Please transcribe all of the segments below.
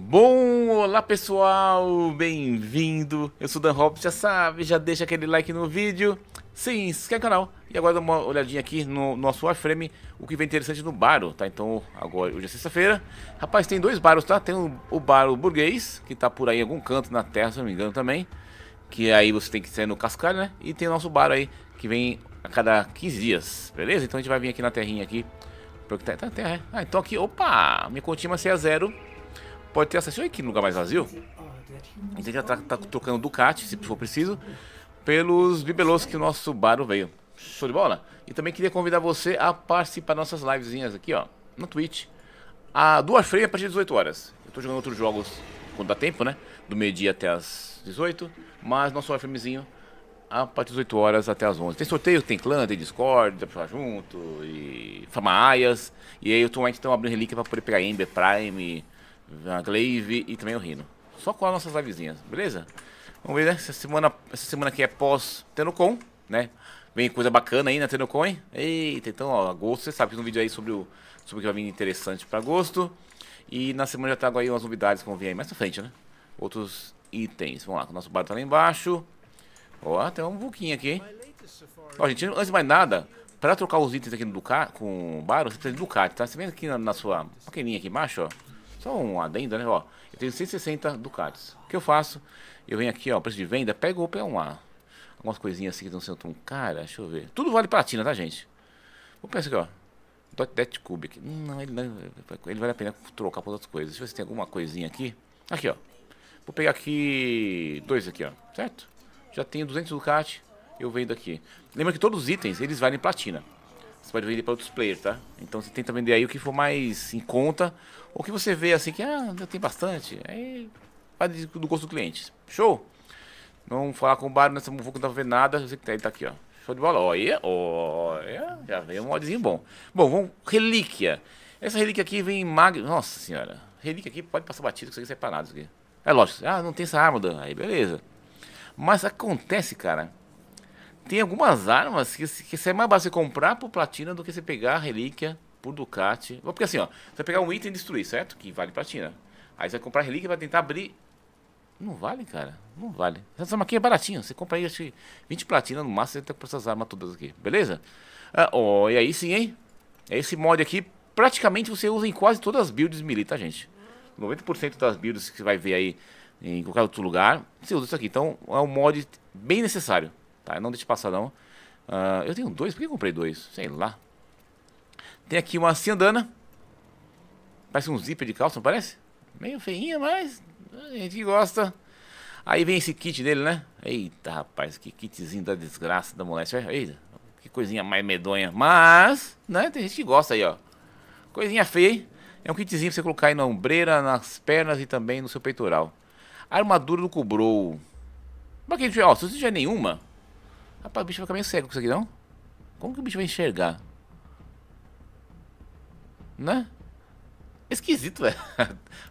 Bom, olá pessoal, bem-vindo. Eu sou Dan Hobbs, já sabe, já deixa aquele like no vídeo, se inscreve no canal e agora dá uma olhadinha aqui no nosso Warframe, o que vem interessante no baro, tá? Então, agora, hoje é sexta-feira. Rapaz, tem dois baros, tá? Tem o, o baro burguês, que tá por aí em algum canto na terra, se não me engano também, que aí você tem que sair no cascalho, né? E tem o nosso baro aí, que vem a cada 15 dias, beleza? Então a gente vai vir aqui na terrinha aqui, porque tá, tá terra, né? Ah, então aqui, opa, minha continha ser a zero pode ter acesso aqui no lugar mais vazio. A gente já tá, tá trocando Ducati, se for preciso, pelos bibelôs que o nosso baro veio. Show de bola? E também queria convidar você a participar das nossas livezinhas aqui, ó, na Twitch. A duas freias a partir das 18 horas. Eu tô jogando outros jogos quando dá tempo, né? Do meio-dia até as 18, mas nosso FMzinho a partir das 8 horas até as 11. Tem sorteio, tem clã, tem Discord, dá pra junto, e Famaias. E aí o Tom tá abrindo relíquia pra poder pegar Ember Prime. E a Glaive e também o Rino. Só com as nossas livezinhas, beleza? Vamos ver, né? Essa semana, essa semana aqui é pós-Tenocon, né? Vem coisa bacana aí na Tenocon, hein? Eita, então, ó, agosto, você sabe, tem um vídeo aí sobre o, sobre o que vai vir interessante pra agosto. E na semana já trago aí umas novidades que vão vir aí mais pra frente, né? Outros itens. Vamos lá, o nosso bar tá lá embaixo. Ó, tem um buquinho aqui, hein? Ó, gente, antes de mais nada, pra trocar os itens aqui no Ducar com o bar, você precisa de Ducati, tá? Você vem aqui na, na sua maquininha aqui embaixo, ó. Só um adendo, né? Ó, eu tenho 160 Ducatis. O que eu faço? Eu venho aqui, ó, preço de venda, pego o um a Algumas coisinhas assim que estão sendo tão cara, deixa eu ver. Tudo vale platina, tá, gente? Vou pensar aqui, ó. Dot Death Cube. Aqui. Não, ele, não, ele vale a pena trocar por outras coisas. Deixa eu ver se tem alguma coisinha aqui. Aqui, ó. Vou pegar aqui dois aqui, ó. Certo? Já tenho 200 Ducati. Eu vendo aqui. Lembra que todos os itens, eles valem platina. Você pode vender para outros players, tá? Então você tenta vender aí o que for mais em conta, ou que você vê assim que ah, tem bastante. Aí vai do gosto do cliente. Show? Não vou falar com o Bar, né, não vou contar ver nada. Eu sei que ele tá, tá aqui, ó. Show de bola. Olha, olha. Já veio um modzinho bom. Bom, vamos. Relíquia. Essa relíquia aqui vem em mag... Nossa senhora. Relíquia aqui pode passar batido, que isso aqui é Isso aqui. É lógico. Ah, não tem essa arma, Dan. Aí beleza. Mas acontece, cara, tem algumas armas que, que é mais barato você comprar por platina do que você pegar a relíquia por Ducati. Porque assim, ó, você vai pegar um item e destruir, certo? Que vale platina. Aí você vai comprar a relíquia vai tentar abrir. Não vale, cara. Não vale. Essa arma aqui é baratinha. Você compra aí, acho que 20 platina no máximo, você tá com essas armas todas aqui. Beleza? Ah, oh, e aí sim, hein? é Esse mod aqui, praticamente você usa em quase todas as builds melee, tá, gente? 90% das builds que você vai ver aí em qualquer outro lugar, você usa isso aqui. Então, é um mod bem necessário. Tá, não deixe passar não. Uh, eu tenho dois, por que eu comprei dois? Sei lá. Tem aqui uma sandana Parece um zíper de calça, não parece? Meio feinha, mas a gente gosta. Aí vem esse kit dele, né? Eita, rapaz, que kitzinho da desgraça da moléstia. Eita, que coisinha mais medonha. Mas, né, tem gente que gosta aí, ó. Coisinha feia. É um kitzinho pra você colocar aí na ombreira, nas pernas e também no seu peitoral. Armadura do Cobrou. Pra quem tiver, ó, se você tiver nenhuma, Rapaz, o bicho vai ficar meio cego com isso aqui, não? Como que o bicho vai enxergar? Né? Esquisito, velho.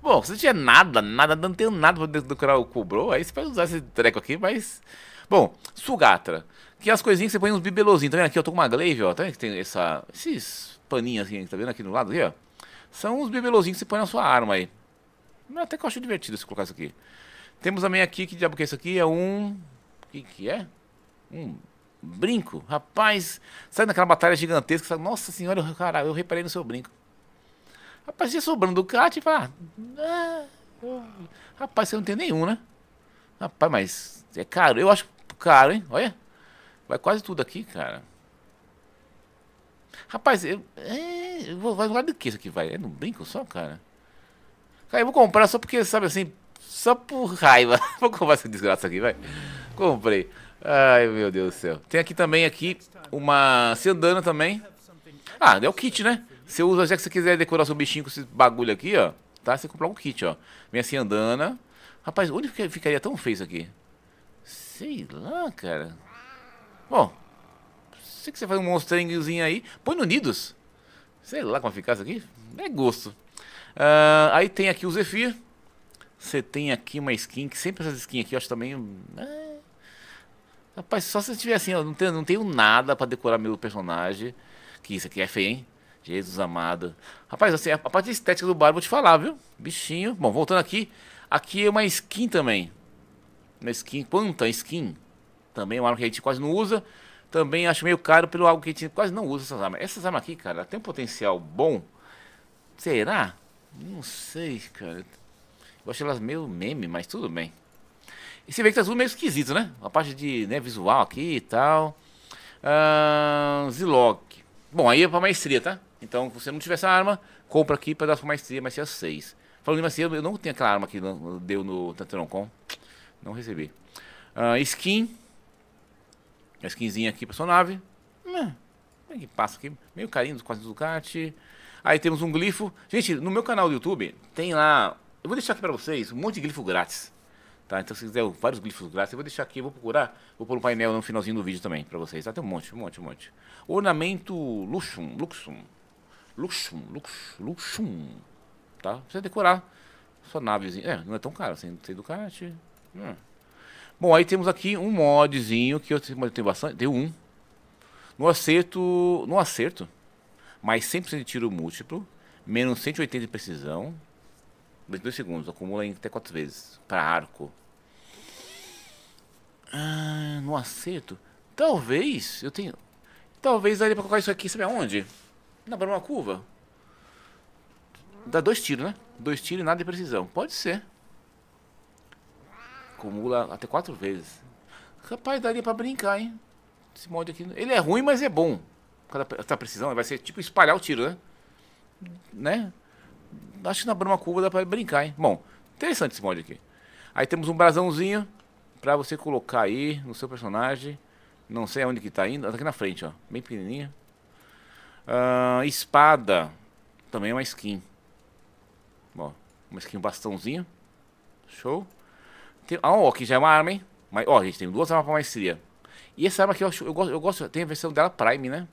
Bom, se não tinha nada, nada, não tem nada pra decorar o cobrou, aí você pode usar esse treco aqui, mas... Bom, sugatra. Que as coisinhas que você põe uns bibelozinhos, tá vendo? Aqui eu tô com uma glaive, ó, tá vendo que tem essa... Esses paninhos assim, tá vendo aqui do lado, ali, ó? São uns bibelozinhos que você põe na sua arma aí. É até que eu acho divertido se colocar isso aqui. Temos também aqui, que diabo que é isso aqui? É um... O que que é? um brinco, rapaz, sai daquela batalha gigantesca, fala, nossa senhora, eu, cara, eu reparei no seu brinco. Rapaz, ia sobrando do cat e fala, ah, ah oh. rapaz, você não tem nenhum, né? Rapaz, mas é caro, eu acho caro, hein? Olha, vai quase tudo aqui, cara. Rapaz, eu, é, eu vou, vai no lado do que isso aqui vai? É no brinco só, cara? Cara, eu vou comprar só porque, sabe assim, só por raiva. vou comprar essa desgraça aqui, vai. Comprei. Ai, meu Deus do céu. Tem aqui também aqui uma sedana também. Ah, é o kit, né? Você usa, já que você quiser decorar seu bichinho com esse bagulho aqui, ó. Tá? Você comprar um kit, ó. Vem assim andando. Rapaz, onde ficaria tão feio isso aqui? Sei lá, cara. Bom, sei que você faz um monstrenguinho aí. Põe no Nidos. Sei lá como vai ficar isso aqui. É gosto. Uh, aí tem aqui o Zephyr. Você tem aqui uma skin, que sempre essas skins aqui eu acho também... Hum, é Rapaz, só se eu tiver assim, ó, não tenho, não tenho nada para decorar meu personagem. Que isso aqui é feio, hein? Jesus amado. Rapaz, assim, a, a parte estética do bar, vou te falar, viu? Bichinho. Bom, voltando aqui. Aqui é uma skin também. Uma skin, quanta skin? Também é uma arma que a gente quase não usa. Também acho meio caro pelo algo que a gente quase não usa essas armas. Essas armas aqui, cara, tem um potencial bom. Será? Não sei, cara. Eu acho elas meio meme, mas tudo bem. E você vê que tá tudo meio esquisito, né? A parte de né, visual aqui e tal. Zilog. Bom, aí é pra maestria, tá? Então, se você não tiver essa arma, compra aqui pra dar pra maestria, é 6. Falando em maestria, eu não tenho aquela arma que deu no Tantanoncom. Não recebi. skin. A skinzinha aqui pra sua nave. Hum, como é que passa aqui? Meio carinho, quase do Ducati. Aí temos um glifo. Gente, no meu canal do YouTube tem lá. Eu vou deixar aqui pra vocês um monte de glifo grátis. Tá? Então, se quiser vários glifos grátis, eu vou deixar aqui, vou procurar, vou pôr um painel no finalzinho do vídeo também para vocês. até tá? Tem um monte, um monte, um monte. Ornamento luxum, luxum, luxum, luxum, luxum tá? Precisa decorar sua navezinha. É, não é tão caro assim, tem Ducati. Hum. Bom, aí temos aqui um modzinho que eu tenho bastante, deu um. No acerto, no acerto, mais 100% de tiro múltiplo, menos 180 de precisão, mais dois segundos. Acumula em até quatro vezes. Para arco. Ah, no acerto. Talvez eu tenho. Talvez daria pra colocar isso aqui, sabe aonde? Na uma curva. Dá dois tiros, né? Dois tiros e nada de precisão. Pode ser. Acumula até quatro vezes. Rapaz, daria pra brincar, hein? Esse mod aqui. Ele é ruim, mas é bom. Cada tá precisão vai ser tipo espalhar o tiro, né? Né? acho que na Brahma Cuba dá para brincar, hein? Bom, interessante esse mod aqui. Aí temos um brasãozinho para você colocar aí no seu personagem. Não sei aonde que tá ainda. Tá aqui na frente, ó. Bem pequenininha. Uh, espada. Também é uma skin. Ó, uma skin, bastãozinho. Show. Tem, ah, ó, aqui já é uma arma, hein? Mas, ó, gente, tem duas armas pra maestria. E essa arma aqui, eu, acho, eu, gosto, eu gosto... Tem a versão dela Prime, né?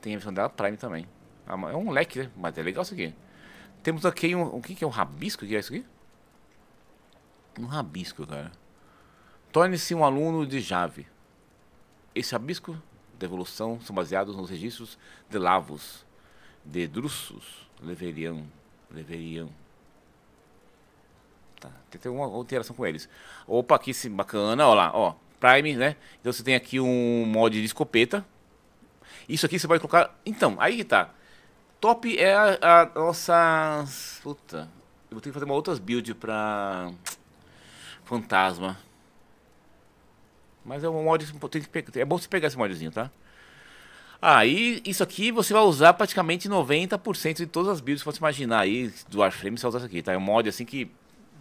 Tem a versão dela Prime também. Ah, é um leque, né? Mas é legal isso aqui. Temos aqui um... O que, que é um rabisco? O que é isso aqui? Um rabisco, cara. Torne-se um aluno de Java. Esse rabisco de evolução são baseados nos registros de Lavos, de Drusus, Leverian, Leverian. Tá, tem, tem alguma alteração com eles. Opa, que bacana, Olha lá, ó, Prime, né? Então você tem aqui um mod de escopeta. Isso aqui você vai colocar... Então, aí que tá. Top é a, a nossa... Puta, eu vou ter que fazer uma outra build pra... Fantasma. Mas é um mod... Tem que pegar, é bom você pegar esse modzinho, tá? Aí, ah, isso aqui você vai usar praticamente 90% de todas as builds que você imaginar aí do Warframe, você vai usar isso aqui, tá? É um mod assim que...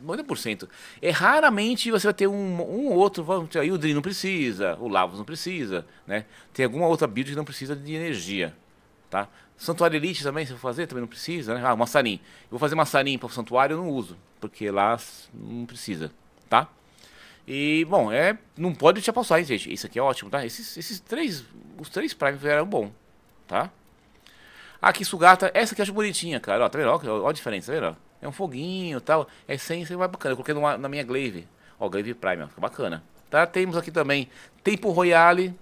90%. É raramente você vai ter um, um outro, aí o Dream não precisa, o Lavos não precisa, né? Tem alguma outra build que não precisa de energia, tá? Santuário Elite também, se eu for fazer, também não precisa, né? Ah, Massarim. Eu vou fazer Massarim para o santuário, eu não uso, porque lá não precisa, tá? E, bom, é, não pode te apostar, hein, gente? Isso aqui é ótimo, tá? Esses, esses três, os três Prime eram bom, tá? Aqui, ah, Sugata, essa aqui eu acho bonitinha, cara, ó, tá vendo? Ó, ó a diferença, tá vendo? É um foguinho e tal, é essência, vai bacana. Eu coloquei numa, na minha Glaive, ó, Glaive Prime, ó, fica bacana. Tá, temos aqui também Tempo Royale,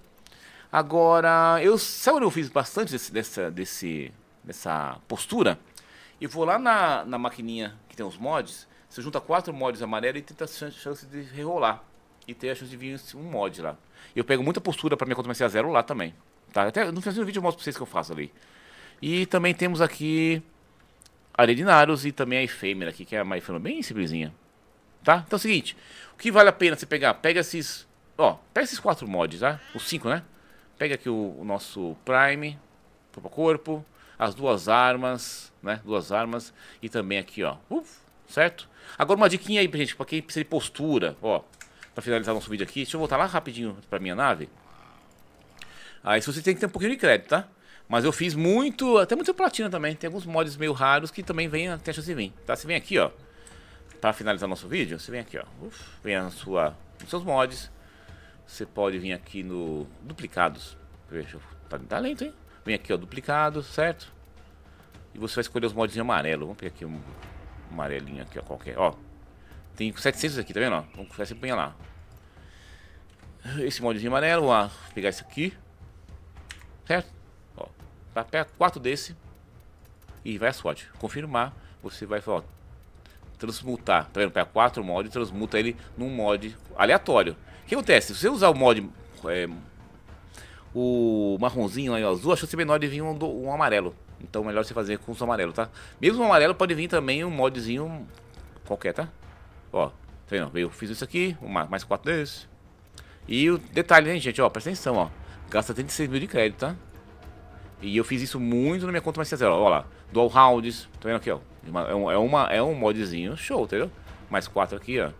Agora, eu, sabe onde eu fiz bastante desse, dessa, desse, dessa postura? Eu vou lá na, na maquininha que tem os mods, você junta quatro mods amarelos e tenta a chance de rerolar. E ter a chance de vir um mod lá. Eu pego muita postura para minha conta a zero lá também. Tá? Até no final do vídeo eu mostro pra vocês o que eu faço ali. E também temos aqui Aredinários e também a efêmera aqui, que é uma efêmera bem simplesinha. Tá? Então é o seguinte, o que vale a pena você pegar? Pega esses, ó, pega esses quatro mods, tá? Os cinco, né? Pega aqui o, o nosso Prime, corpo a corpo, as duas armas, né? Duas armas e também aqui, ó. Uf, certo? Agora uma diquinha aí, gente, pra quem precisa de postura, ó. Pra finalizar nosso vídeo aqui. Deixa eu voltar lá rapidinho pra minha nave. Aí se você tem que ter um pouquinho de crédito, tá? Mas eu fiz muito, até muito platina também. Tem alguns mods meio raros que também vem até chance de vir, tá? Você vem aqui, ó. Pra finalizar nosso vídeo, você vem aqui, ó. Uf, vem a sua, os seus mods. Você pode vir aqui no duplicados. Veja, tá de talento, hein? Vem aqui, ó, duplicados, certo? E você vai escolher os mods em amarelo. Vamos pegar aqui um amarelinho aqui, ó, qualquer. Ó, tem 700 aqui, tá vendo? Ó, vamos começar a punhar lá. Esse modinho amarelo, lá pegar esse aqui. Certo? Ó, tá, pega quatro desse. E vai a sorte. Confirmar, você vai ó, transmutar. Tá vendo? Pega quatro mods, transmuta ele num mod aleatório. O que acontece? Se você usar o mod. É, o marronzinho aí, o azul, a chance é menor de vir um, um amarelo. Então melhor você fazer com o amarelo, tá? Mesmo o amarelo pode vir também um modzinho qualquer, tá? Ó, tá vendo? Eu fiz isso aqui, mais quatro desses. E o detalhe, hein, gente, ó, presta atenção, ó. Gasta 36 mil de crédito, tá? E eu fiz isso muito na minha conta mais zero. Ó lá, dual rounds, tá vendo aqui, ó. É, um, é, uma, é um modzinho show, entendeu? Mais quatro aqui, ó.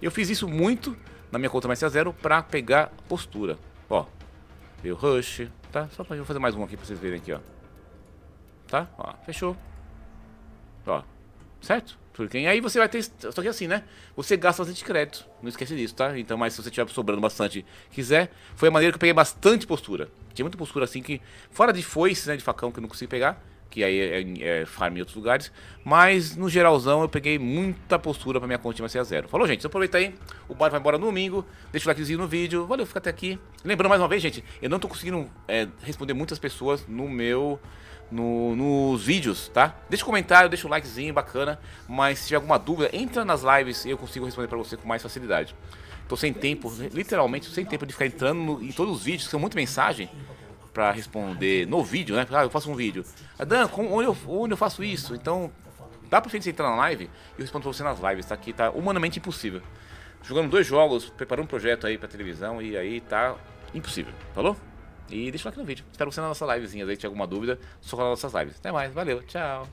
Eu fiz isso muito na minha conta mais a zero para pegar postura. Ó, veio rush, tá? Só pra eu fazer mais um aqui pra vocês verem aqui, ó. Tá? Ó, fechou. Ó, certo? Porque Aí você vai ter. Só que assim, né? Você gasta bastante crédito. Não esquece disso, tá? Então, mas se você tiver sobrando bastante quiser, foi a maneira que eu peguei bastante postura. Tinha muita postura assim que. Fora de foice, né? De facão que eu não consegui pegar que aí é, é farm em outros lugares. Mas no geralzão eu peguei muita postura pra minha continha ser a zero. Falou, gente? Então aproveita aí. O bar vai embora no domingo. Deixa o likezinho no vídeo. Valeu, fica até aqui. Lembrando mais uma vez, gente, eu não tô conseguindo é, responder muitas pessoas no meu. No, nos vídeos, tá? Deixa um comentário, deixa um likezinho bacana. Mas se tiver alguma dúvida, entra nas lives e eu consigo responder para você com mais facilidade. Tô sem tempo, literalmente sem tempo de ficar entrando no, em todos os vídeos, que são muita mensagem para responder no vídeo, né? Ah, eu faço um vídeo. Ah, Dan, como, onde, eu, onde eu faço isso? Então, dá pra gente entrar na live e eu respondo pra você nas lives, tá? Que tá humanamente impossível. Jogando dois jogos, preparando um projeto aí pra televisão e aí tá impossível, falou? E deixa o like no vídeo. Espero você na nossa livezinha. Se tiver alguma dúvida, só nas nossas lives. Até mais, valeu, tchau.